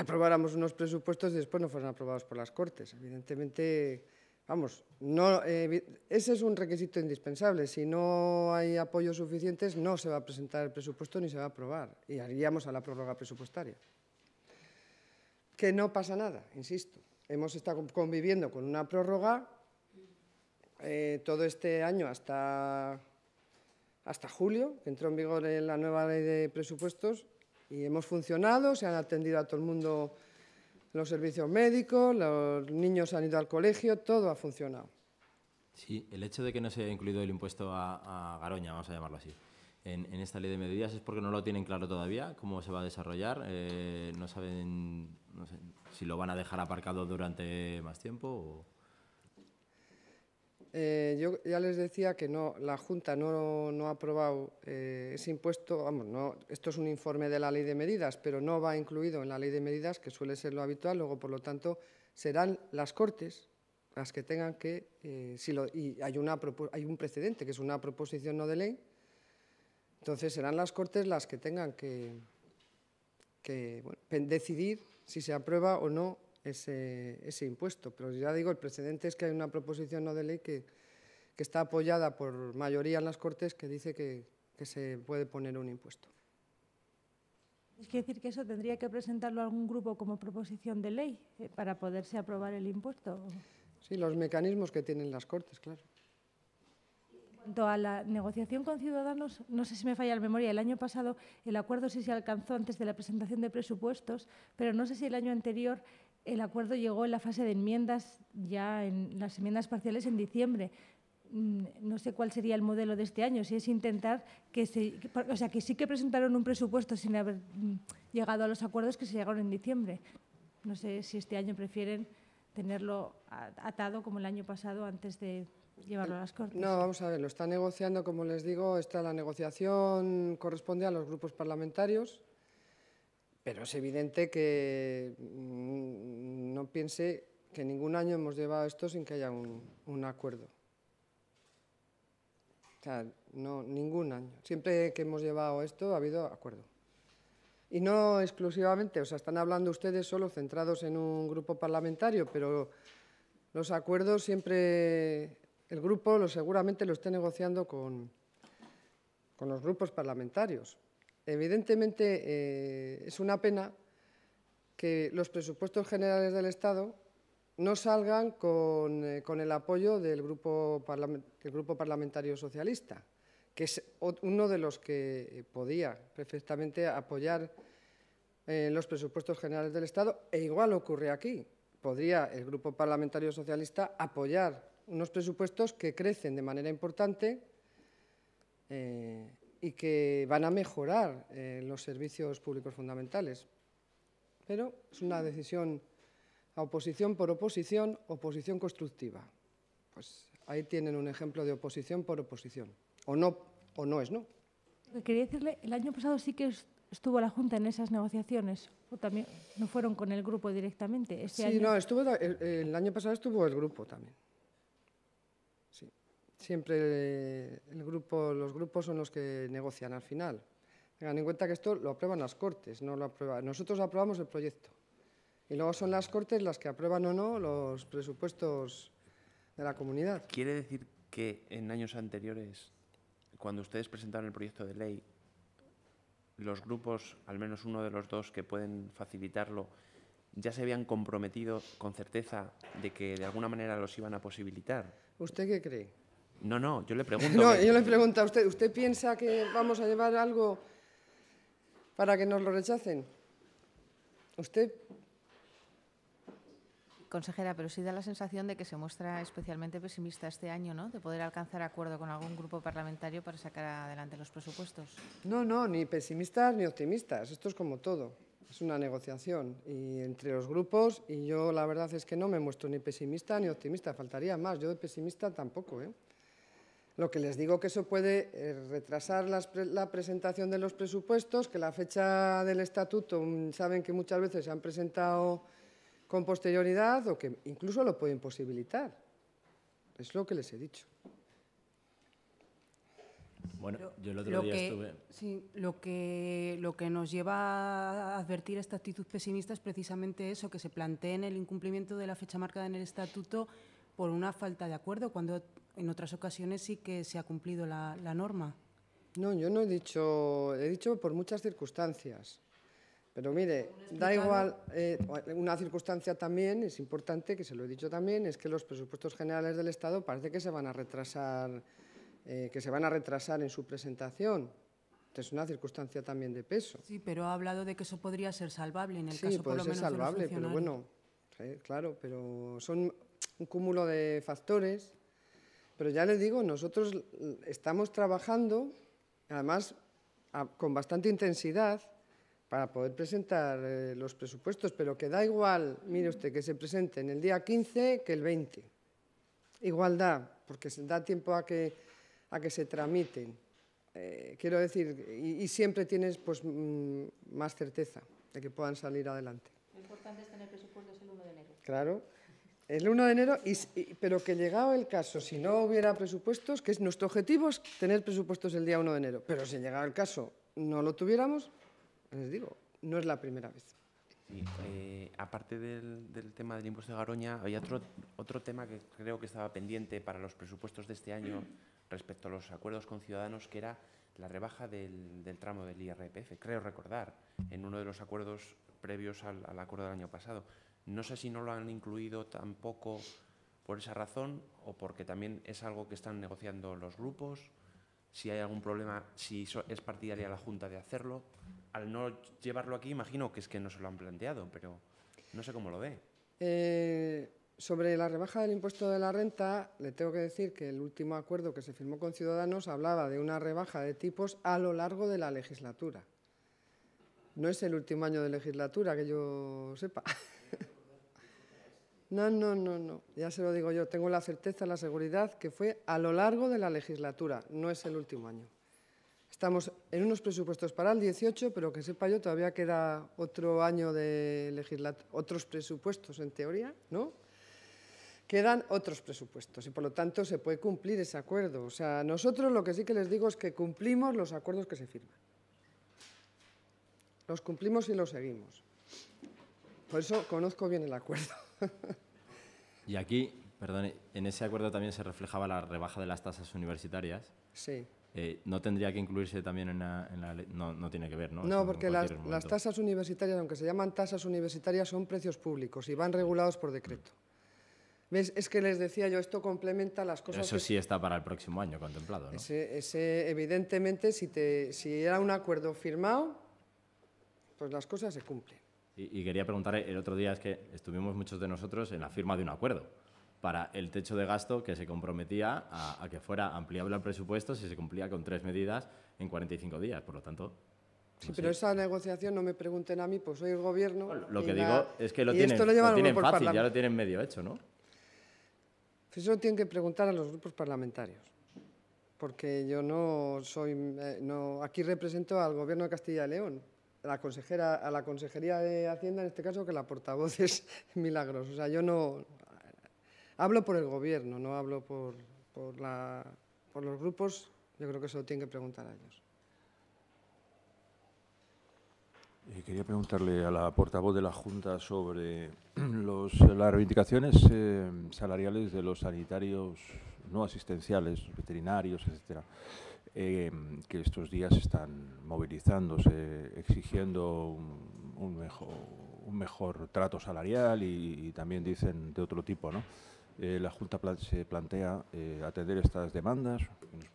aprobáramos unos presupuestos y después no fueran aprobados por las Cortes. Evidentemente, vamos, ese es un requisito indispensable. Si no hay apoyos suficientes, no se va a presentar el presupuesto ni se va a aprobar. Y haríamos a la prórroga presupuestaria que no pasa nada, insisto. Hemos estado conviviendo con una prórroga eh, todo este año hasta, hasta julio, que entró en vigor la nueva ley de presupuestos, y hemos funcionado, se han atendido a todo el mundo los servicios médicos, los niños han ido al colegio, todo ha funcionado. Sí, el hecho de que no se haya incluido el impuesto a Garoña, vamos a llamarlo así, en, esta ley de medidas es porque no lo tienen claro todavía, cómo se va a desarrollar. Eh, no saben si lo van a dejar aparcado durante más tiempo. Eh, yo ya les decía que no, la Junta no, ha aprobado eh, ese impuesto. Vamos, no, esto es un informe de la ley de medidas, pero no va incluido en la ley de medidas, que suele ser lo habitual. Luego, por lo tanto, serán las Cortes las que tengan que. si lo, y hay, una, hay un precedente, que es una proposición no de ley entonces serán las Cortes las que tengan que, decidir si se aprueba o no ese, impuesto. Pero ya digo, el precedente es que hay una proposición no de ley que, está apoyada por mayoría en las Cortes que dice que, se puede poner un impuesto. Es decir que eso tendría que presentarlo algún grupo como proposición de ley eh, para poderse aprobar el impuesto. Sí, los mecanismos que tienen las Cortes, claro cuanto a la negociación con Ciudadanos, no sé si me falla la memoria, el año pasado el acuerdo sí se alcanzó antes de la presentación de presupuestos, pero no sé si el año anterior el acuerdo llegó en la fase de enmiendas, ya en las enmiendas parciales en diciembre. Mm, no sé cuál sería el modelo de este año, si es intentar que se. O sea, que sí que presentaron un presupuesto sin haber mm, llegado a los acuerdos que se llegaron en diciembre. No sé si este año prefieren tenerlo atado como el año pasado antes de llevarlo eh, a las Cortes? No, vamos a ver, lo está negociando, como les digo, está la negociación corresponde a los grupos parlamentarios, pero es evidente que mm, no piense que ningún año hemos llevado esto sin que haya un, un acuerdo. O sea, no, ningún año. Siempre que hemos llevado esto ha habido acuerdo. Y no exclusivamente, o sea, están hablando ustedes solo centrados en un grupo parlamentario, pero los acuerdos siempre el grupo lo, seguramente lo esté negociando con, con los grupos parlamentarios. Evidentemente, eh, es una pena que los presupuestos generales del Estado no salgan con, eh, el apoyo del grupo, Parlamentario Socialista, que es uno de los que podía perfectamente apoyar eh, los presupuestos generales del Estado, e igual ocurre aquí. Podría el Grupo Parlamentario Socialista apoyar unos presupuestos que crecen de manera importante eh, y que van a mejorar eh, los servicios públicos fundamentales. Pero es una decisión a oposición por oposición, oposición constructiva. Pues ahí tienen un ejemplo de oposición por oposición. O no, o no es no. Quería decirle, el año pasado sí que estuvo la Junta en esas negociaciones, o también no fueron con el grupo directamente. sí, no, eh, el año pasado estuvo el grupo también siempre el grupo, los grupos son los que negocian al final. Tengan en cuenta que esto lo aprueban las Cortes, no lo nosotros aprobamos el proyecto. Y luego son las Cortes las que aprueban o no los presupuestos de la comunidad. ¿Quiere decir que en años anteriores, cuando ustedes presentaron el proyecto de ley, los grupos, al menos uno de los dos que pueden facilitarlo, ya se habían comprometido con certeza de que de alguna manera los iban a posibilitar? ¿Usted qué cree? No, no, yo le *laughs* pregunto. no, yo le pregunto a usted, ¿usted piensa que vamos a llevar algo para que nos lo rechacen? ¿Usted? Consejera, pero sí da la sensación de que se muestra especialmente pesimista este año, ¿no? De poder alcanzar acuerdo con algún grupo parlamentario para sacar adelante los presupuestos. No, no, ni pesimistas ni optimistas. Esto es como todo. Es una negociación y entre los grupos y yo la verdad es que no me muestro ni pesimista ni optimista. Faltaría más. Yo de pesimista tampoco, ¿eh? Lo que les digo que eso puede eh, retrasar la presentación de los presupuestos, que la fecha del estatuto mm, saben que muchas veces se han presentado con posterioridad o que incluso lo puede imposibilitar. Es lo que les he dicho. Bueno, yo el otro lo día que, estuve... Sí, lo que, lo que nos lleva a advertir esta actitud pesimista es precisamente eso, que se planteen el incumplimiento de la fecha marcada en el estatuto por una falta de acuerdo, cuando en otras ocasiones sí que se ha cumplido la, norma. No, yo no he dicho, he dicho por muchas circunstancias. Pero mire, da igual, eh, una circunstancia también es importante, que se lo he dicho también, es que los presupuestos generales del Estado parece que se van a retrasar, eh, que se van a retrasar en su presentación. Es una circunstancia también de peso. Sí, pero ha hablado de que eso podría ser salvable en el caso por lo menos. Sí, puede ser salvable, pero bueno, eh, claro, pero son un cúmulo de factores. Pero ya les digo, nosotros estamos trabajando, además con bastante intensidad, para poder presentar eh, los presupuestos, pero que da igual, mire usted, que se presenten el día 15 que el 20. Igualdad, porque se da tiempo a que, a que se tramiten. Eh, quiero decir, y, siempre tienes pues, mm, más certeza de que puedan salir adelante. Lo importante es tener presupuestos el 1 de enero. Claro. El 1 de enero, y, pero que llegado el caso, si no hubiera presupuestos, que es nuestro objetivo es tener presupuestos el día 1 de enero, pero si llegado el caso no lo tuviéramos, les digo, no es la primera vez. Eh, aparte del, tema del impuesto de Garoña, había otro, otro tema que creo que estaba pendiente para los presupuestos de este año respecto a los acuerdos con ciudadanos, que era la rebaja del, tramo del IRPF, creo recordar, en uno de los acuerdos previos al acuerdo del año pasado. No sé si no lo han incluido tampoco por esa razón o porque también es algo que están negociando los grupos, si hay algún problema, si es partidaria la Junta de hacerlo. Al no llevarlo aquí, imagino que es que no se lo han planteado, pero no sé cómo lo ve. Eh, sobre la rebaja del impuesto de la renta, le tengo que decir que el último acuerdo que se firmó con Ciudadanos hablaba de una rebaja de tipos a lo largo de la legislatura. No es el último año de legislatura, que yo sepa. *laughs* No, no, no, no. Ya se lo digo yo. Tengo la certeza, la seguridad que fue a lo largo de la legislatura, no es el último año. Estamos en unos presupuestos para el 18, pero que sepa yo, todavía queda otro año de legislatura, otros presupuestos en teoría, ¿no? Quedan otros presupuestos y por lo tanto se puede cumplir ese acuerdo. O sea, nosotros lo que sí que les digo es que cumplimos los acuerdos que se firman. Los cumplimos y los seguimos. Por eso conozco bien el acuerdo. *laughs* Y aquí, perdón, en ese acuerdo también se reflejaba la rebaja de las tasas universitarias. Sí. Eh, ¿No tendría que incluirse también en la, ley? No, tiene que ver, ¿no? No, porque las, tasas universitarias, aunque se llaman tasas universitarias, son precios públicos y van regulados por decreto. ¿Ves? Es que les decía yo, esto complementa las cosas. Eso sí está para el próximo año contemplado, ¿no? evidentemente, si, te, si era un acuerdo firmado, pues las cosas se cumplen. Y, quería preguntar, eh, el otro día es que estuvimos muchos de nosotros en la firma de un acuerdo para el techo de gasto que se comprometía a, que fuera ampliable el presupuesto si se cumplía con tres medidas en 45 días. Por lo tanto, Sí, pero esa negociación no me pregunten a mí, pues soy el gobierno. lo que digo es que lo tienen, fácil, ya lo tienen medio hecho, ¿no? Pues eso lo tienen que preguntar a los grupos parlamentarios, porque yo no soy, eh, no, aquí represento al gobierno de Castilla y León, la consejera, a la Consejería de Hacienda, en este caso, que la portavoz *laughs* es Milagros. O sea, yo no... Hablo por el Gobierno, no hablo por, por, por los grupos. Yo creo que eso lo tienen que preguntar a ellos. Eh, quería preguntarle a la portavoz de la Junta sobre *clears throat* los, las reivindicaciones eh, salariales de los sanitarios no asistenciales, veterinarios, etcétera. Em, que estos días están movilizándose, exigiendo un, mejor, trato salarial y, también dicen de otro tipo, eh, la Junta se plantea eh, atender estas demandas.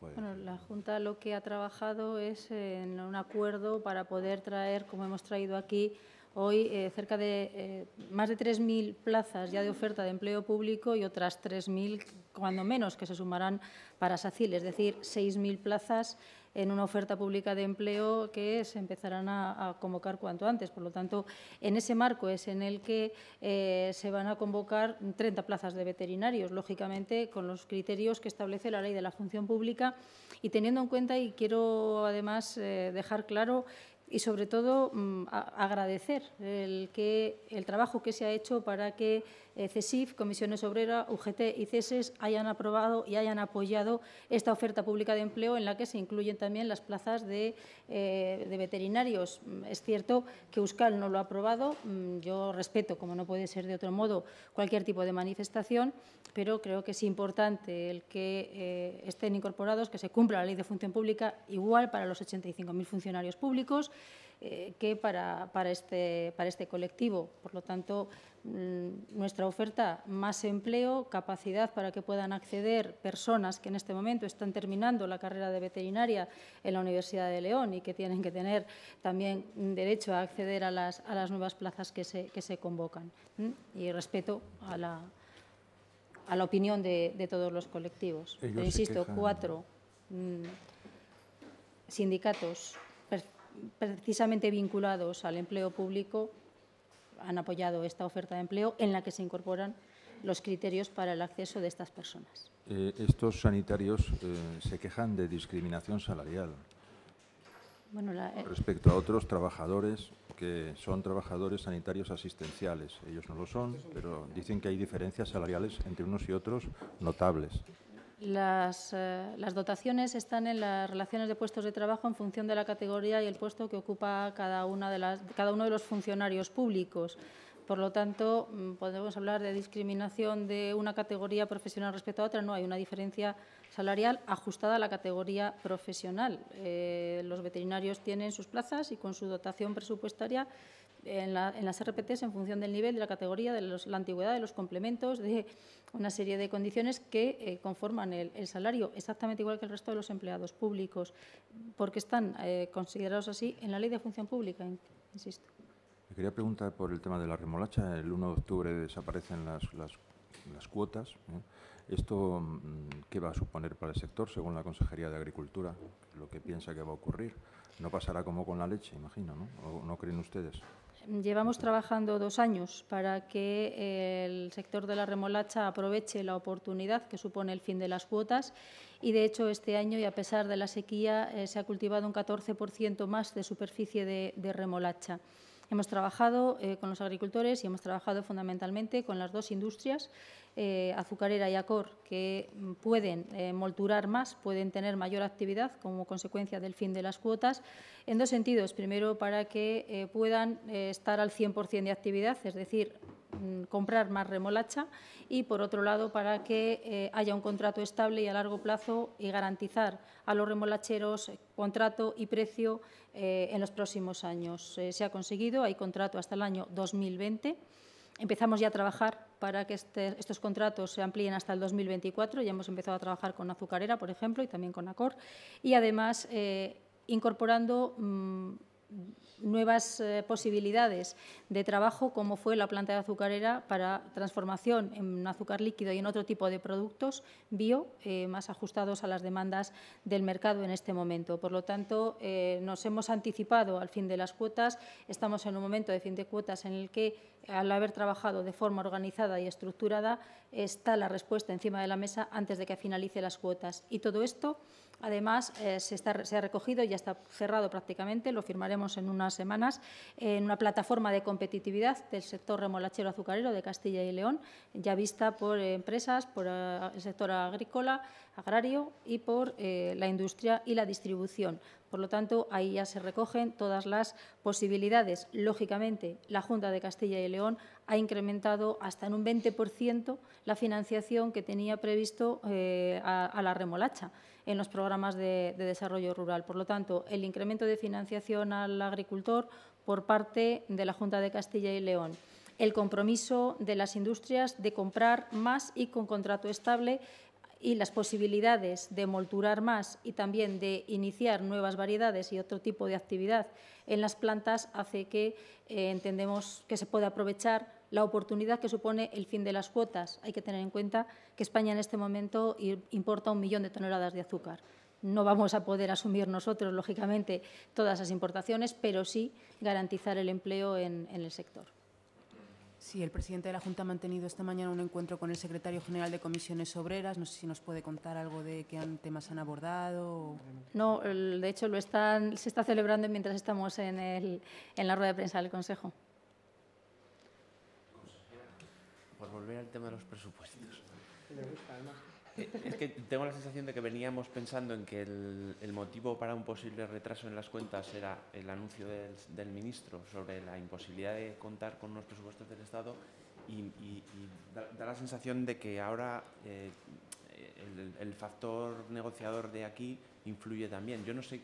bueno, la Junta lo que ha trabajado es en un acuerdo para poder traer, como hemos traído aquí, Hoy eh, cerca de eh, más de 3.000 plazas ya de oferta de empleo público y otras 3.000, cuando menos, que se sumarán para SACIL, es decir, 6.000 plazas en una oferta pública de empleo que se empezarán a, convocar cuanto antes. Por lo tanto, en ese marco es en el que eh, se van a convocar 30 plazas de veterinarios, lógicamente con los criterios que establece la ley de la función pública y teniendo en cuenta, y quiero además dejar claro y sobre todo mm, agradecer el, que, el trabajo que se ha hecho para que eh, CESIF, Comisiones Obreras, UGT y CESES hayan aprobado y hayan apoyado esta oferta pública de empleo en la que se incluyen también las plazas de, eh, veterinarios. Mm, es cierto que Euskal no lo ha aprobado. Mm, yo respeto, como no puede ser de otro modo, cualquier tipo de manifestación, pero creo que es importante el que eh, estén incorporados, que se cumpla la ley de función pública igual para los 85.000 funcionarios públicos eh, que para, para, este, para este colectivo. Por lo tanto, mm, nuestra oferta más empleo, capacidad para que puedan acceder personas que en este momento están terminando la carrera de veterinaria en la Universidad de León y que tienen que tener también derecho a acceder a las, a las nuevas plazas que se, que se convocan. Y respeto a la, a la opinión de, todos los colectivos. Pero insisto, cuatro mm, sindicatos, precisamente vinculados al empleo público han apoyado esta oferta de empleo en la que se incorporan los criterios para el acceso de estas personas. Eh, estos sanitarios eh, se quejan de discriminación salarial eh, respecto a otros trabajadores que son trabajadores sanitarios asistenciales. Ellos no lo son, pero dicen que hay diferencias salariales entre unos y otros notables. Eh, las, dotaciones están en las relaciones de puestos de trabajo en función de la categoría y el puesto que ocupa cada, una de las, cada uno de los funcionarios públicos. Por lo tanto, mm, podemos hablar de discriminación de una categoría profesional respecto a otra. No, hay una diferencia salarial ajustada a la categoría profesional. Eh, los veterinarios tienen sus plazas y con su dotación presupuestaria en, las RPTs en función del nivel, de la categoría, de la antigüedad, de los complementos, de una serie de condiciones que eh, conforman el, salario, exactamente igual que el resto de los empleados públicos, porque están eh, considerados así en la ley de función pública, insisto. Me quería preguntar por el tema de la remolacha. El 1 de octubre desaparecen las, cuotas. ¿eh? ¿Esto mm, qué va a suponer para el sector, según la Consejería de Agricultura? Lo que piensa que va a ocurrir. No pasará como con la leche, imagino, ¿no? ¿O no creen ustedes? Llevamos trabajando dos años para que eh, el sector de la remolacha aproveche la oportunidad que supone el fin de las cuotas y, de hecho, este año, y a pesar de la sequía, eh, se ha cultivado un 14% más de superficie de, remolacha. Hemos trabajado eh, con los agricultores y hemos trabajado fundamentalmente con las dos industrias eh, azucarera y acor que pueden eh, molturar más, pueden tener mayor actividad como consecuencia del fin de las cuotas, en dos sentidos. Primero, para que eh, puedan estar al 100% de actividad, es decir, mm, comprar más remolacha y, por otro lado, para que haya un contrato estable y a largo plazo y garantizar a los remolacheros contrato y precio en los próximos años. se ha conseguido, hay contrato hasta el año 2020. Empezamos ya a trabajar para que este, estos contratos se amplíen hasta el 2024. Ya hemos empezado a trabajar con Azucarera, por ejemplo, y también con Acor. Y además, eh, incorporando mm, nuevas eh, posibilidades de trabajo, como fue la planta de azucarera para transformación en azúcar líquido y en otro tipo de productos bio, eh, más ajustados a las demandas del mercado en este momento. Por lo tanto, eh, nos hemos anticipado al fin de las cuotas, estamos en un momento de fin de cuotas en el que, al haber trabajado de forma organizada y estructurada, está la respuesta encima de la mesa antes de que finalice las cuotas. Y todo esto Además, eh, se, ha recogido, y ya está cerrado prácticamente, lo firmaremos en unas semanas, en una plataforma de competitividad del sector remolachero azucarero de Castilla y León, ya vista por empresas, por eh, el sector agrícola, agrario y por eh, la industria y la distribución. Por lo tanto, ahí ya se recogen todas las posibilidades. Lógicamente, la Junta de Castilla y León ha incrementado hasta en un 20% la financiación que tenía previsto a la remolacha en los programas de, desarrollo rural. Por lo tanto, el incremento de financiación al agricultor por parte de la Junta de Castilla y León el compromiso de las industrias de comprar más y con contrato estable y las posibilidades de molturar más y también de iniciar nuevas variedades y otro tipo de actividad en las plantas hace que eh, entendemos que se puede aprovechar la oportunidad que supone el fin de las cuotas. Hay que tener en cuenta que España en este momento importa un millón de toneladas de azúcar. No vamos a poder asumir nosotros, lógicamente, todas las importaciones, pero sí garantizar el empleo en el sector. Sí, el presidente de la Junta ha mantenido esta mañana un encuentro con el secretario general de Comisiones Obreras. No sé si nos puede contar algo de qué temas han abordado. No, de hecho lo están, se está celebrando mientras estamos en, el, en la rueda de prensa del Consejo. Por volver al tema de los presupuestos. Le gusta, eh, es que tengo la sensación de que veníamos pensando en que el, motivo para un posible retraso en las cuentas era el anuncio del, ministro sobre la imposibilidad de contar con unos presupuestos del Estado y, da, la sensación de que ahora eh, el, factor negociador de aquí influye también. Yo no sé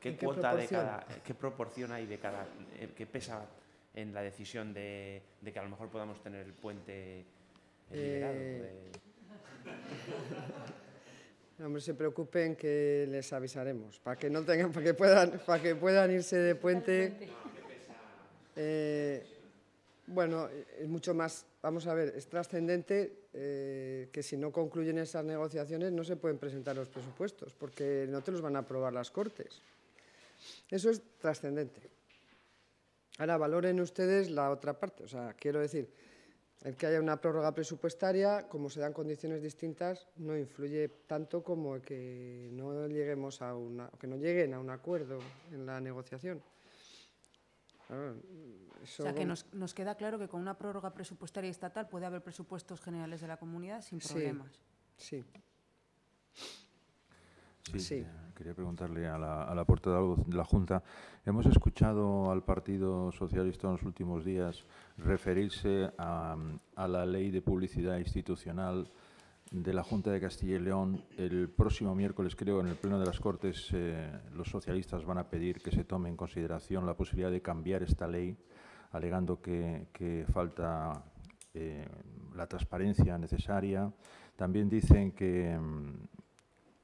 qué, cuota de cada, qué proporción hay de cada, eh, pesa en la decisión de, que a lo mejor podamos tener el puente De, *laughs* Hombre, se preocupen que les avisaremos, para que no tengan, para que puedan, para que puedan irse de puente. Eh, bueno, es mucho más, vamos a ver, es trascendente eh, que si no concluyen esas negociaciones no se pueden presentar los presupuestos, porque no te los van a aprobar las Cortes. Eso es trascendente. Ahora valoren ustedes la otra parte, o sea, quiero decir, el que haya una prórroga presupuestaria, como se dan condiciones distintas, no influye tanto como el que no lleguemos a una, que no lleguen a un acuerdo en la negociación. o sea, que nos, queda claro que con una prórroga presupuestaria estatal puede haber presupuestos generales de la comunidad sin problemas. sí. Sí, eh, Quería preguntarle a la, a portada de la Junta. Hemos escuchado al Partido Socialista en los últimos días referirse a, la ley de publicidad institucional de la Junta de Castilla y León. El próximo miércoles, creo, en el Pleno de las Cortes, eh, los socialistas van a pedir que se tome en consideración la posibilidad de cambiar esta ley, alegando que, falta eh, la transparencia necesaria. También dicen que mm,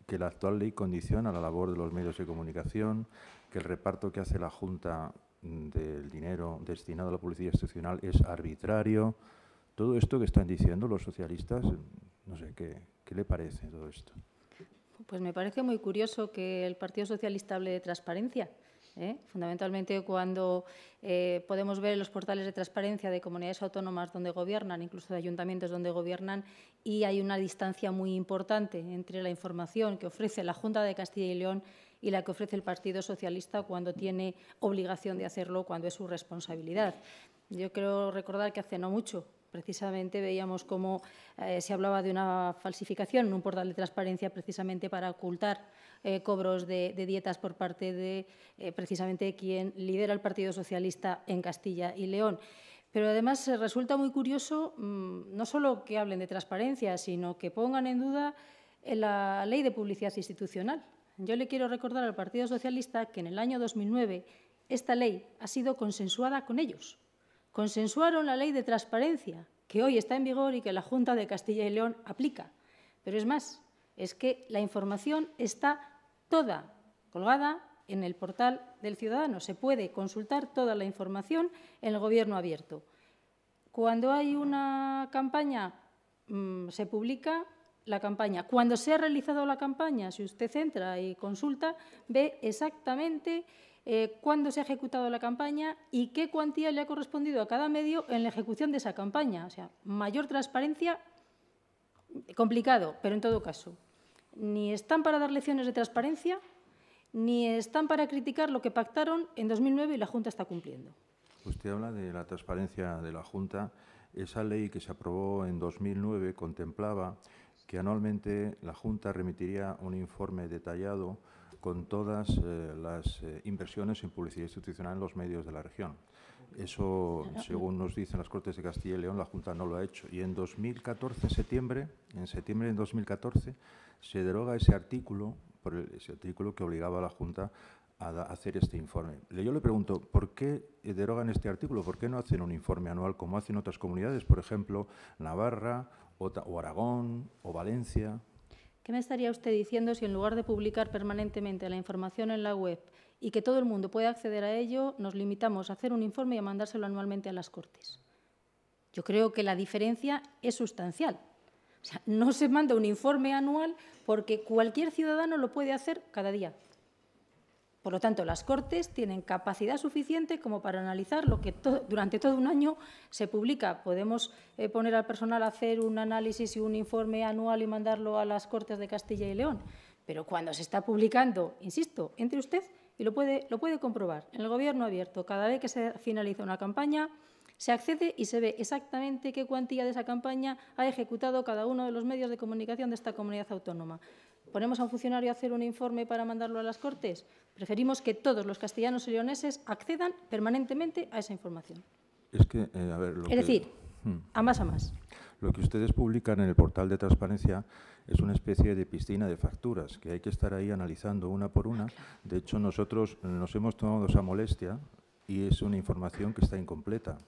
que la actual ley condiciona la labor de los medios de comunicación, que el reparto que hace la Junta del dinero destinado a la publicidad institucional es arbitrario. Todo esto que están diciendo los socialistas, no sé, ¿qué, le parece todo esto? Pues me parece muy curioso que el Partido Socialista hable de transparencia. ¿eh? Fundamentalmente cuando eh, podemos ver los portales de transparencia de comunidades autónomas donde gobiernan, incluso de ayuntamientos donde gobiernan, y hay una distancia muy importante entre la información que ofrece la Junta de Castilla y León y la que ofrece el Partido Socialista cuando tiene obligación de hacerlo, cuando es su responsabilidad. Yo quiero recordar que hace no mucho, precisamente, veíamos cómo eh, se hablaba de una falsificación en un portal de transparencia precisamente para ocultar eh, cobros de, dietas por parte de eh, precisamente quien lidera el Partido Socialista en Castilla y León. Pero además eh, resulta muy curioso mm, no solo que hablen de transparencia, sino que pongan en duda eh, la ley de publicidad institucional. Yo le quiero recordar al Partido Socialista que en el año 2009 esta ley ha sido consensuada con ellos. Consensuaron la ley de transparencia, que hoy está en vigor y que la Junta de Castilla y León aplica. Pero es más, es que la información está toda colgada en el portal del ciudadano. Se puede consultar toda la información en el Gobierno abierto. Cuando hay una campaña, mm, se publica la campaña. Cuando se ha realizado la campaña, si usted entra y consulta, ve exactamente eh, cuándo se ha ejecutado la campaña y qué cuantía le ha correspondido a cada medio en la ejecución de esa campaña. O sea, mayor transparencia, complicado, pero en todo caso, ni están para dar lecciones de transparencia, ni están para criticar lo que pactaron en 2009 y la Junta está cumpliendo. Usted habla de la transparencia de la Junta. Esa ley que se aprobó en 2009 contemplaba que anualmente la Junta remitiría un informe detallado con todas eh, las eh, inversiones en publicidad institucional en los medios de la región. Eso, según nos dicen las Cortes de Castilla y León, la Junta no lo ha hecho. Y en 2014, septiembre, en septiembre de 2014, se deroga ese artículo por ese artículo que obligaba a la Junta a hacer este informe. Yo le pregunto, ¿por qué derogan este artículo? ¿Por qué no hacen un informe anual como hacen otras comunidades, por ejemplo, Navarra o Aragón o Valencia? ¿Qué me estaría usted diciendo si en lugar de publicar permanentemente la información en la web y que todo el mundo pueda acceder a ello, nos limitamos a hacer un informe y a mandárselo anualmente a las Cortes? Yo creo que la diferencia es sustancial no se manda un informe anual porque cualquier ciudadano lo puede hacer cada día. Por lo tanto, las Cortes tienen capacidad suficiente como para analizar lo que durante todo un año se publica. Podemos eh, poner al personal a hacer un análisis y un informe anual y mandarlo a las Cortes de Castilla y León. Pero cuando se está publicando, insisto, entre usted y lo puede, lo puede comprobar. En el Gobierno abierto, cada vez que se finaliza una campaña, se accede y se ve exactamente qué cuantía de esa campaña ha ejecutado cada uno de los medios de comunicación de esta comunidad autónoma. ¿Ponemos a un funcionario a hacer un informe para mandarlo a las Cortes? Preferimos que todos los castellanos y leoneses accedan permanentemente a esa información. Es que, eh, a es decir, hmm. a más a más. Lo que ustedes publican en el portal de transparencia es una especie de piscina de facturas que hay que estar ahí analizando una por una. De hecho, nosotros nos hemos tomado esa molestia y es una información que está incompleta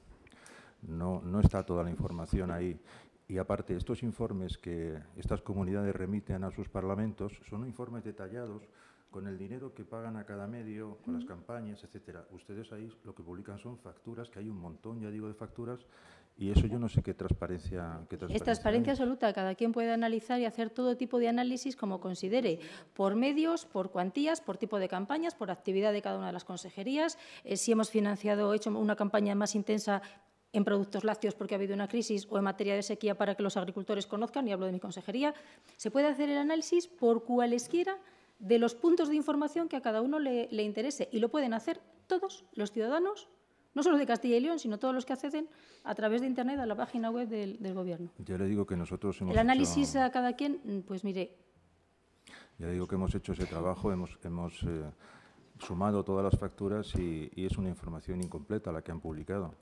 no, está toda la información ahí. Y aparte, estos informes que estas comunidades remiten a sus parlamentos son informes detallados con el dinero que pagan a cada medio, con las campañas, etcétera. Ustedes ahí lo que publican son facturas, que hay un montón, ya digo, de facturas, y eso yo no sé qué transparencia. transparencia es transparencia absoluta. Cada quien puede analizar y hacer todo tipo de análisis como considere, por medios, por cuantías, por tipo de campañas, por actividad de cada una de las consejerías. Eh, si hemos financiado, hecho una campaña más intensa, en productos lácteos porque ha habido una crisis o en materia de sequía para que los agricultores conozcan, y hablo de mi consejería, se puede hacer el análisis por cualesquiera de los puntos de información que a cada uno le, interese y lo pueden hacer todos los ciudadanos no solo de Castilla y León, sino todos los que acceden a través de Internet a la página web del, Gobierno. Ya le digo que nosotros El análisis a cada quien, pues mire... Ya digo que hemos hecho ese trabajo, hemos, eh, sumado todas las facturas y es una información incompleta la que han publicado.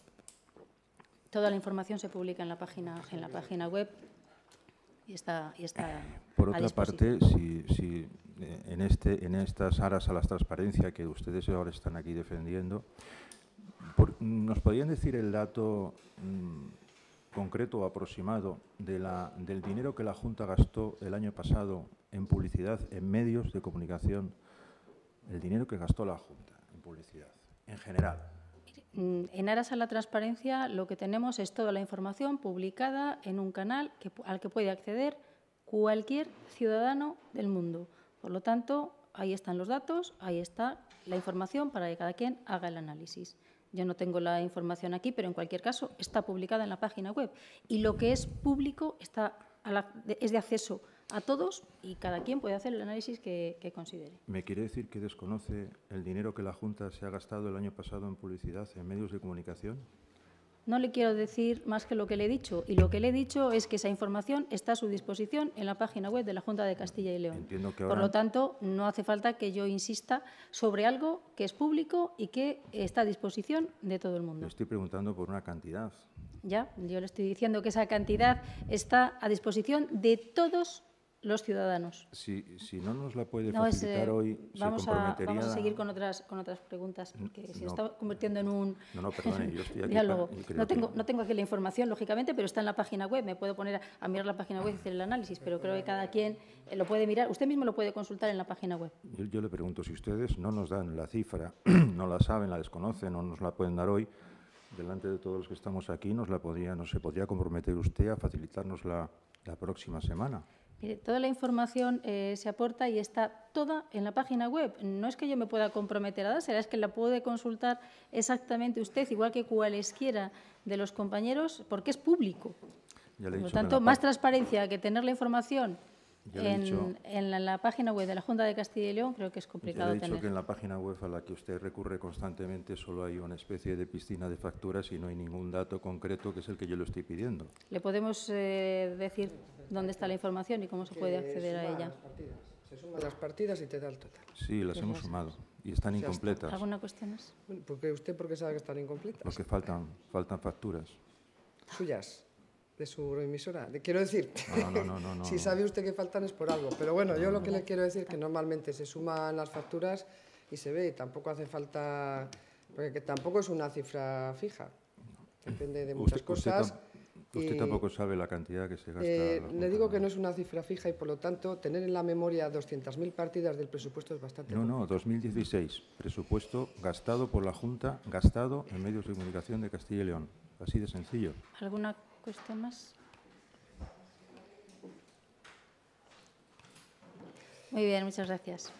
Toda la información se publica en la página, en la página web y está, y está eh, Por otra parte, si, eh, en, este, en estas aras a la transparencia que ustedes ahora están aquí defendiendo, ¿nos podrían decir el dato mm, concreto o aproximado de la, del dinero que la Junta gastó el año pasado en publicidad, en medios de comunicación? El dinero que gastó la Junta en publicidad, en general. Mm, en aras a la transparencia, lo que tenemos es toda la información publicada en un canal al que puede acceder cualquier ciudadano del mundo. Por lo tanto, ahí están los datos, ahí está la información para que cada quien haga el análisis. Yo no tengo la información aquí, pero en cualquier caso está publicada en la página web. Y lo que es público está es de acceso a todos y cada quien puede hacer el análisis que, considere. ¿Me quiere decir que desconoce el dinero que la Junta se ha gastado el año pasado en publicidad, en medios de comunicación? No le quiero decir más que lo que le he dicho. Y lo que le he dicho es que esa información está a su disposición en la página web de la Junta de Castilla y León. Por lo tanto, no hace falta que yo insista sobre algo que es público y que está a disposición de todo el mundo. Le estoy preguntando por una cantidad. Ya, yo le estoy diciendo que esa cantidad está a disposición de todos los ciudadanos. Si, si no nos la puede facilitar hoy, vamos A, seguir con otras, con otras preguntas, porque se está convirtiendo en un no, *laughs* diálogo. no, tengo, no tengo aquí la información, lógicamente, pero está en la página web. Me puedo poner a, mirar la página web y hacer el análisis, pero creo que cada quien eh, lo puede mirar. Usted mismo lo puede consultar en la página web. Yo, le pregunto, si ustedes no nos dan la cifra, *clears throat* no la saben, la desconocen, no nos la pueden dar hoy, delante de todos los que estamos aquí, nos la podría, no se podría comprometer usted a facilitarnos la próxima semana toda la información eh, se aporta y está toda en la página web. No es que yo me pueda comprometer a será es que la puede consultar exactamente usted, igual que cualesquiera de los compañeros, porque es público. Por lo tanto, más transparencia que tener la información en, la, página web de la Junta de Castilla y León creo que es complicado. tener. he dicho que en la página web a la que usted recurre constantemente solo hay una especie de piscina de facturas y no hay ningún dato concreto que es el que yo le estoy pidiendo. ¿Le podemos eh, decir dónde está la información y cómo se puede acceder a ella? Se suman las partidas y te da el total. Sí, las hemos sumado y están incompletas. ¿Alguna cuestión más? ¿Por porque ¿Usted por sabe que están incompletas? Porque faltan, faltan facturas. Suyas de su emisora. Quiero decir, *laughs* si sabe usted que faltan es por algo. Pero bueno, yo lo que le quiero decir es que normalmente se suman las facturas y se ve, y tampoco hace falta, porque tampoco es una cifra fija. Depende de muchas cosas. Usted, tampoco sabe la cantidad que se gasta. Eh, le digo que no es una cifra fija y por lo tanto tener en la memoria 200.000 partidas del presupuesto es bastante. No, no, 2016, presupuesto gastado por la Junta, gastado en medios de comunicación de Castilla y León. Así de sencillo. ¿Alguna muy bien, muchas gracias.